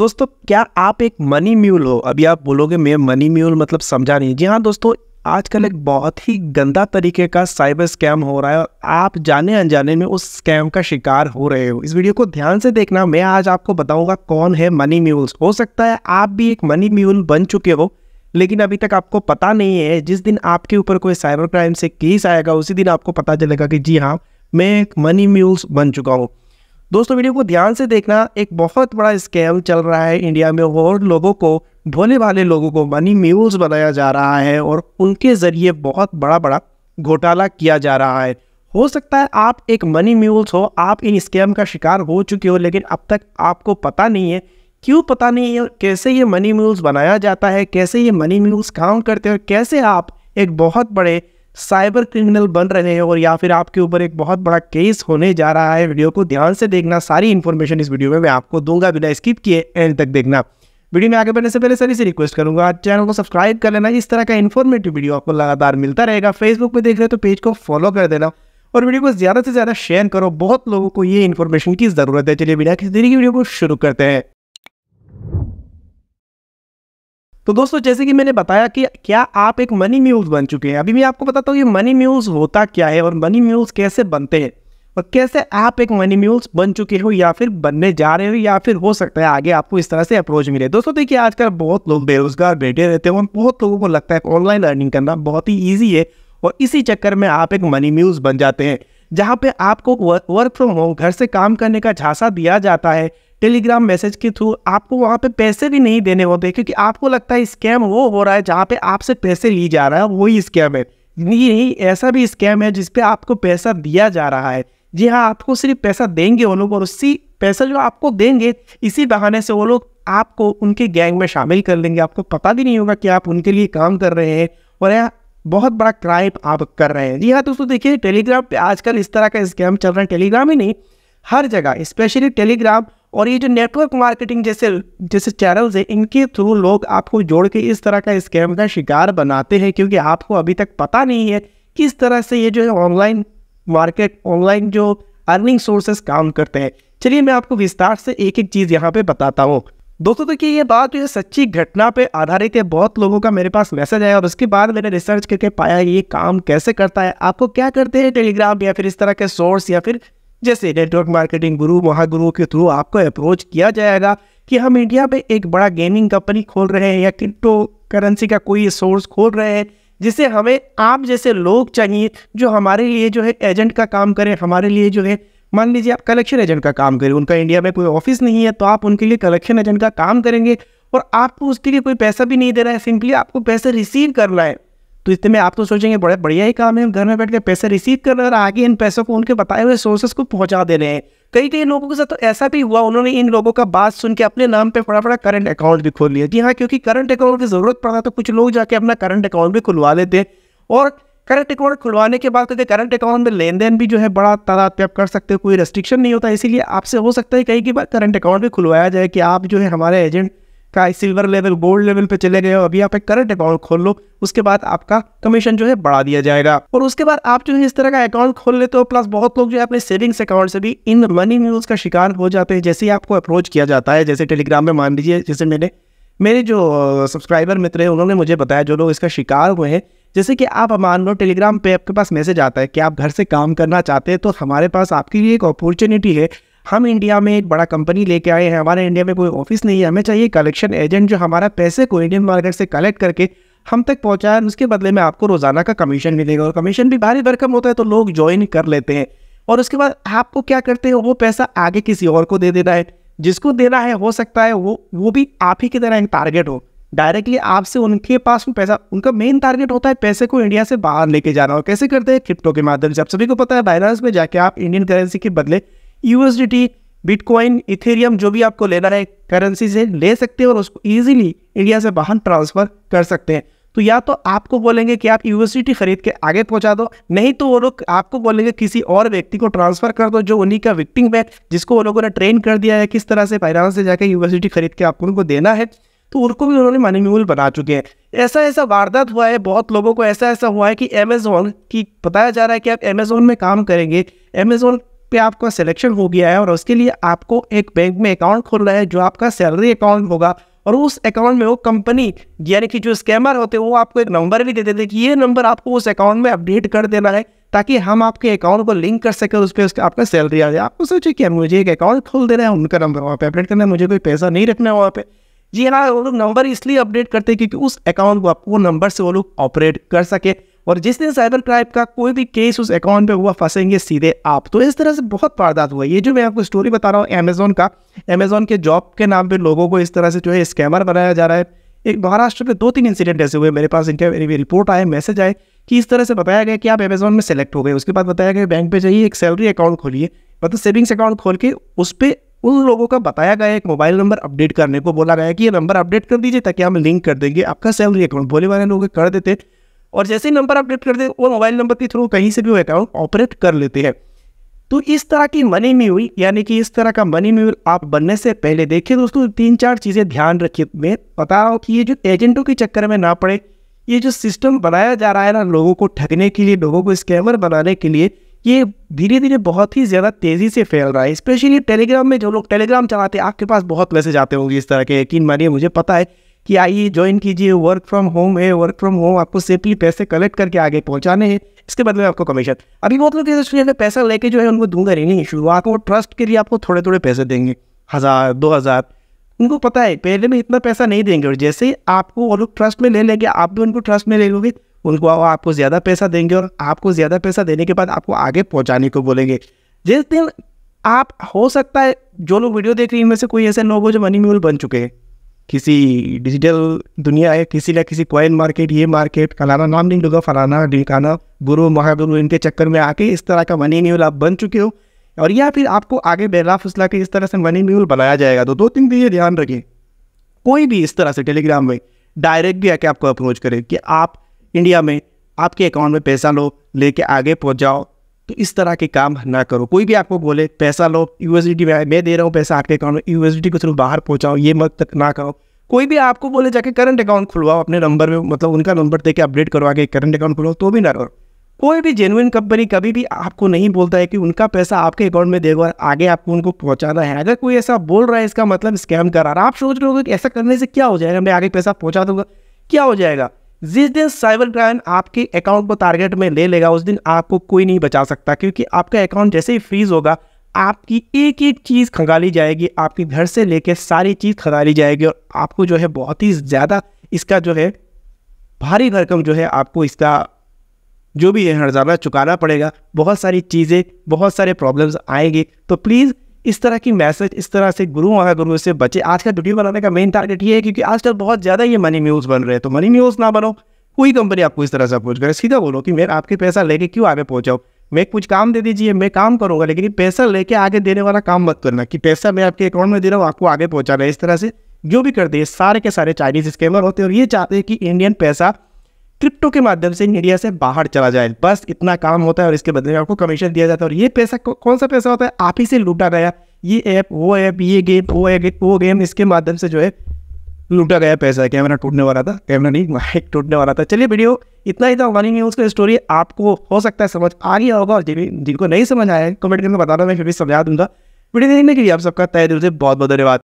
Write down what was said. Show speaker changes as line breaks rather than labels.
दोस्तों क्या आप एक मनी म्यूल हो अभी आप बोलोगे मैं मनी म्यूल मतलब समझा नहीं जी हाँ दोस्तों आजकल एक बहुत ही गंदा तरीके का साइबर स्कैम हो रहा है और आप जाने अनजाने में उस स्कैम का शिकार हो रहे हो इस वीडियो को ध्यान से देखना मैं आज आपको बताऊंगा कौन है मनी म्यूल्स हो सकता है आप भी एक मनी म्यूल बन चुके हो लेकिन अभी तक आपको पता नहीं है जिस दिन आपके ऊपर कोई साइबर क्राइम से केस आएगा उसी दिन आपको पता चलेगा कि जी हाँ मैं एक मनी म्यूल्स बन चुका हूँ दोस्तों वीडियो को ध्यान से देखना एक बहुत बड़ा स्कैम चल रहा है इंडिया में और लोगों को भोले भाले लोगों को मनी म्यूल्स बनाया जा रहा है और उनके ज़रिए बहुत बड़ा बड़ा घोटाला किया जा रहा है हो सकता है आप एक मनी म्यूल्स हो आप इन स्कैम का शिकार हो चुके हो लेकिन अब तक आपको पता नहीं है क्यों पता नहीं है कैसे ये मनी म्यूल्स बनाया जाता है कैसे ये मनी म्यूल्स काउंट करते हैं और कैसे आप एक बहुत बड़े साइबर क्रिमिनल बन रहे हैं और या फिर आपके ऊपर एक बहुत बड़ा केस होने जा रहा है वीडियो को ध्यान से देखना सारी इन्फॉर्मेशन इस वीडियो में मैं आपको दूंगा बिना स्किप किए एंड तक देखना वीडियो में आगे बढ़ने से पहले सभी से रिक्वेस्ट करूंगा चैनल को सब्सक्राइब कर लेना इस तरह का इन्फॉर्मेटिव वीडियो आपको लगातार मिलता रहेगा फेसबुक पर देख रहे हो तो पेज को फॉलो कर देना और वीडियो को ज़्यादा से ज़्यादा शेयर करो बहुत लोगों को ये इन्फॉर्मेशन की ज़रूरत है चलिए बिना किसी देरी की वीडियो को शुरू करते हैं तो दोस्तों जैसे कि मैंने बताया कि क्या आप एक मनी म्यूज़ बन चुके हैं अभी मैं आपको बताता हूँ कि मनी म्यूज़ होता क्या है और मनी म्यूज़ कैसे बनते हैं और कैसे आप एक मनी म्यूल्स बन चुके हो या फिर बनने जा रहे हो या फिर हो सकता है आगे आपको इस तरह से अप्रोच मिले दोस्तों देखिए आजकल बहुत लोग बेरोजगार बैठे रहते हैं और बहुत लोगों को लगता है ऑनलाइन अर्निंग करना बहुत ही ईजी है और इसी चक्कर में आप एक मनी म्यूज बन जाते हैं जहाँ पे आपको वर्क फ्रॉम होम घर से काम करने का झांसा दिया जाता है टेलीग्राम मैसेज के थ्रू आपको वहाँ पे पैसे भी नहीं देने होते क्योंकि आपको लगता है स्कैम वो हो रहा है जहाँ पे आपसे पैसे ली जा रहा है वही स्कैम है नहीं ऐसा भी स्कैम है जिसपे आपको पैसा दिया जा रहा है जी हाँ आपको सिर्फ पैसा देंगे वो लोग और उसी पैसा जो आपको देंगे इसी बहाने से वो लोग आपको उनके गैंग में शामिल कर लेंगे आपको पता भी नहीं होगा कि आप उनके लिए काम कर रहे हैं और यह बहुत बड़ा क्राइम आप कर रहे हैं जी हाँ दोस्तों देखिए टेलीग्राम पे आजकल इस तरह का स्कैम चल रहा है टेलीग्राम ही नहीं हर जगह स्पेशली टेलीग्राम और ये जो नेटवर्क मार्केटिंग जैसे जैसे चैनल्स है इनके थ्रू लोग आपको जोड़ के इस तरह का स्कैम का शिकार बनाते हैं क्योंकि आपको अभी तक पता नहीं है किस तरह से ये जो है ऑनलाइन मार्केट ऑनलाइन जो अर्निंग सोर्सेस काम करते हैं चलिए मैं आपको विस्तार से एक एक चीज़ यहाँ पे बताता हूँ दोस्तों देखिए तो ये बात जो है सच्ची घटना पे आधारित है बहुत लोगों का मेरे पास मैसेज आया और उसके बाद मैंने रिसर्च करके पाया ये काम कैसे करता है आपको क्या करते हैं टेलीग्राम या फिर इस तरह के सोर्स या फिर जैसे नेटवर्क मार्केटिंग गुरु महागुरुओं के थ्रू आपको अप्रोच किया जाएगा कि हम इंडिया में एक बड़ा गेमिंग कंपनी खोल रहे हैं या क्रिप्टो करेंसी का कोई सोर्स खोल रहे हैं जिसे हमें आप जैसे लोग चाहिए जो हमारे लिए जो है एजेंट का काम करें हमारे लिए जो है मान लीजिए आप कलेक्शन एजेंट का काम करें उनका इंडिया में कोई ऑफिस नहीं है तो आप उनके लिए कलेक्शन एजेंट का काम करेंगे और आपको उसके लिए कोई पैसा भी नहीं दे रहा है सिंपली आपको पैसे रिसीव करना है तो इतने में आप तो सोचेंगे बड़े बढ़िया ही काम है घर में बैठ के पैसे रिसीव कर रहे हैं आगे इन पैसों को उनके बताए हुए सोर्सेस को पहुंचा दे रहे हैं कई कई लोगों के साथ तो ऐसा भी हुआ उन्होंने इन लोगों का बात सुन के अपने नाम पे बड़ा बड़ा करंट अकाउंट भी खोल लिया जी हाँ क्योंकि करंट अकाउंट की ज़रूरत पड़ा तो कुछ लोग जाके अपना करंट अकाउंट भी खुलवा लेते हैं और करंट अकाउंट खुलवाने के बाद क्योंकि करंट अकाउंट में लेन देन भी जो है बड़ा तादाद पे आप कर सकते हो कोई रेस्ट्रिक्शन नहीं होता इसीलिए आपसे हो सकता है कहीं की बार करंट अकाउंट भी खुलवाया जाए कि आप जो है हमारे एजेंट का सिल्वर लेवल गोल्ड लेवल पे चले गए हो अभी आप एक करंट अकाउंट खोल लो उसके बाद आपका कमीशन जो है बढ़ा दिया जाएगा और उसके बाद आप जो है इस तरह का अकाउंट खोल लेते हो प्लस बहुत लोग जो है अपने सेविंग्स अकाउंट से भी इन मनी न्यूज का शिकार हो जाते हैं जैसे ही आपको अप्रोच किया जाता है जैसे टेलीग्राम में मान लीजिए जैसे मैंने मेरे जो सब्सक्राइबर मित्र हैं उन्होंने मुझे बताया जो लोग इसका शिकार हुए हैं जैसे कि आप मान लो टेलीग्राम पे आपके पास मैसेज आता है कि आप घर से काम करना चाहते हैं तो हमारे पास आपके लिए एक अपॉर्चुनिटी है हम इंडिया में एक बड़ा कंपनी लेके आए हैं हमारे इंडिया में कोई ऑफिस नहीं है हमें चाहिए कलेक्शन एजेंट जो हमारा पैसे को इंडियन मार्केट से कलेक्ट करके हम तक पहुंचाए उसके बदले में आपको रोज़ाना का कमीशन मिलेगा और कमीशन भी भारी भरकम होता है तो लोग ज्वाइन कर लेते हैं और उसके बाद आपको क्या करते हैं वो पैसा आगे किसी और को दे देना है जिसको देना है हो सकता है वो वो भी आप ही की तरह एक टारगेट हो डायरेक्टली आपसे उनके पास में पैसा उनका मेन टारगेट होता है पैसे को इंडिया से बाहर लेके जाना और कैसे करते हैं क्रिप्टो के माध्यम से आप सभी को पता है बाइनांस में जाके आप इंडियन करेंसी के बदले यूएसडीटी बिटकॉइन इथेरियम जो भी आपको लेना है करेंसी से ले सकते हैं और उसको ईजिली इंडिया से बाहर ट्रांसफर कर सकते हैं तो या तो आपको बोलेंगे कि आप यूएसडीटी खरीद के आगे पहुंचा दो नहीं तो वो लोग आपको बोलेंगे किसी और व्यक्ति को ट्रांसफर कर दो जो उन्हीं का विक्टिंग है जिसको वो लोगों ने ट्रेन कर दिया है किस तरह से फाइनेंस से जाकर यूनिवर्सिटी खरीद के आपको उनको देना है तो उनको भी उन्होंने मनी बना चुके हैं ऐसा ऐसा वारदात हुआ है बहुत लोगों को ऐसा ऐसा हुआ है कि अमेजोन की बताया जा रहा है कि आप अमेजोन में काम करेंगे अमेजोन पे आपका सिलेक्शन हो गया है और उसके लिए आपको एक बैंक में अकाउंट खोलना है जो आपका सैलरी अकाउंट होगा और उस अकाउंट में वो कंपनी यानी कि जो स्कैमर होते हैं वो आपको एक नंबर भी दे देते हैं कि ये नंबर आपको उस अकाउंट में अपडेट कर देना है ताकि हम आपके अकाउंट को लिंक कर सकें उस पर उसका आपका सैलरी आ जाए आपको सोचिए कि मुझे एक अकाउंट खोल देना है उनका नंबर वहाँ पर अपडेट करना है मुझे कोई पैसा नहीं रखना है वहाँ पर जी हाँ वो लोग नंबर इसलिए अपडेट करते हैं क्योंकि उस अकाउंट को आप वो नंबर से वो लोग ऑपरेट कर सकें और जिस दिन साइबर क्राइम का कोई भी केस उस अकाउंट पे हुआ फंसेंगे सीधे आप तो इस तरह से बहुत वारदात हुआ ये जो मैं आपको स्टोरी बता रहा हूँ अमेजोन का अमेजोन के जॉब के नाम पे लोगों को इस तरह से जो है स्कैमर बनाया जा रहा है एक महाराष्ट्र में दो तीन इंसिडेंट ऐसे हुए मेरे पास इंटरव्यू रिपोर्ट आए मैसेज आए कि इस तरह से बताया गया कि आप अमेजोन में सेलेक्ट हो गए उसके बाद बताया गया बैंक पे जाइए एक सैलरी अकाउंट खोलिए मतलब सेविंग्स अकाउंट खोल के उस पर उन लोगों का बताया गया एक मोबाइल नंबर अपडेट करने को बोला गया कि ये नंबर अपडेट कर दीजिए ताकि हम लिंक कर देंगे आपका सैलरी अकाउंट बोले वाले लोग कर देते और जैसे ही नंबर अपडेट कर दे वो मोबाइल नंबर के थ्रू कहीं से भी वो अकाउंट ऑपरेट कर लेते हैं तो इस तरह की मनी म्यूल यानी कि इस तरह का मनी म्यूल आप बनने से पहले देखिए दोस्तों तीन चार चीज़ें ध्यान रखिए मैं बता रहा हूँ कि ये जो एजेंटों के चक्कर में ना पड़े ये जो सिस्टम बनाया जा रहा है ना लोगों को ठगने के लिए लोगों को स्कैमर बनाने के लिए ये धीरे धीरे बहुत ही ज़्यादा तेज़ी से फैल रहा है स्पेशली टेलीग्राम में जो लोग टेलीग्राम चलाते हैं आपके पास बहुत मैसेज आते होंगे इस तरह के यकीन मानिए मुझे पता है कि आइए ज्वाइन कीजिए वर्क फ्रॉम होम है वर्क फ्रॉम होम आपको सेफली पैसे कलेक्ट करके आगे पहुंचाने हैं इसके बदले आपको कमीशन अभी बहुत लोग इंडस्ट्री पैसा लेके जो है उनको दूंगा ही नहीं शुरुआत वो ट्रस्ट के लिए आपको थोड़े थोड़े पैसे देंगे हज़ार दो हज़ार उनको पता है पहले में इतना पैसा नहीं देंगे और जैसे ही आपको वो लोग ट्रस्ट में ले लेंगे आप भी उनको ट्रस्ट में ले लोगे उनको आपको ज़्यादा पैसा देंगे और आपको ज़्यादा पैसा देने के बाद आपको आगे पहुँचाने को बोलेंगे जिस दिन आप हो सकता है जो लोग वीडियो देख रहे हैं इनमें से कोई ऐसे लोग हो जो मनी म्यूल बन चुके हैं किसी डिजिटल दुनिया है किसी ना किसी कॉइन मार्केट ये मार्केट फलाना नाम नहीं लूँगा फलाना ढिकाना गुरु महागुरु इनके चक्कर में आके इस तरह का मनी न्यूल आप बन चुके हो और या फिर आपको आगे बेला फुसला के इस तरह से मनी न्यूल बनाया जाएगा तो दो तीन दिन ये ध्यान रखें कोई भी इस तरह से टेलीग्राम में डायरेक्ट भी आके आपको अप्रोच करे कि आप इंडिया में आपके अकाउंट में पैसा लो लेके आगे पहुँच जाओ तो इस तरह के काम ना करो कोई भी आपको बोले पैसा लो यूएसडी में मैं दे रहा हूँ पैसा आपके अकाउंट में यूएसडी के थ्रू बाहर पहुँचाओ ये मत तक ना करो कोई भी आपको बोले जाके करंट अकाउंट खुलवाओ अपने नंबर में मतलब उनका नंबर दे के अपडेट करवा के करंट अकाउंट खुलवाओ तो भी ना करो कोई भी जेनुइन कंपनी कभी भी आपको नहीं बोलता है कि उनका पैसा आपके अकाउंट में देगा आगे आपको उनको पहुंचाना है अगर कोई ऐसा बोल रहा है इसका मतलब स्कैम करा रहा है आप सोच रहे हो कि ऐसा करने से क्या हो जाएगा मैं आगे पैसा पहुंचा दूंगा क्या हो जाएगा जिस दिन साइबर क्राइम आपके अकाउंट को टारगेट में ले लेगा उस दिन आपको कोई नहीं बचा सकता क्योंकि आपका अकाउंट जैसे ही फ्रीज होगा आपकी एक एक चीज़ खंगाली जाएगी आपके घर से लेके सारी चीज़ खंगाली जाएगी और आपको जो है बहुत ही ज़्यादा इसका जो है भारी भरकम जो है आपको इसका जो भी है हर्जाना चुकाना पड़ेगा बहुत सारी चीज़ें बहुत सारे प्रॉब्लम्स आएंगे तो प्लीज़ इस तरह की मैसेज इस तरह से गुरु महागुरु से बचे आज का वीडियो बनाने का मेन टारगेट ये है क्योंकि आजकल बहुत ज़्यादा ये मनी म्यूज़ बन रहे हैं तो मनी म्यूज़ ना बनो कोई कंपनी आपको इस तरह से अप्रोच करे सीधा बोलो कि मैं आपके पैसा लेके क्यों आगे पहुंचाओ मैं कुछ काम दे दीजिए मैं काम करूंगा लेकिन पैसा लेके आगे देने वाला काम मत करना कि पैसा मैं आपके अकाउंट में दे रहा हूँ आपको आगे पहुंचाना है इस तरह से जो भी करते हैं सारे के सारे चाइनीज स्कैमर होते हैं और ये चाहते हैं कि इंडियन पैसा क्रिप्टो के माध्यम से इंडिया से बाहर चला जाए बस इतना काम होता है और इसके बदले में आपको कमीशन दिया जाता है और ये पैसा कौन सा पैसा होता है आप ही से लूटा गया ये ऐप वो ऐप ये गेम वो ऐप वो गेम इसके माध्यम से जो है लूटा गया पैसा है कैमरा टूटने वाला था कैमरा नहीं माइक टूटने वाला था चलिए वीडियो इतना ही था हमारी न्यूज़ का स्टोरी आपको हो सकता है समझ आ गया होगा और जिनको नहीं समझ आया कमेंट करके बता रहा मैं फिर भी समझा दूंगा वीडियो देखने के लिए आप सबका तय दिल से बहुत बहुत धन्यवाद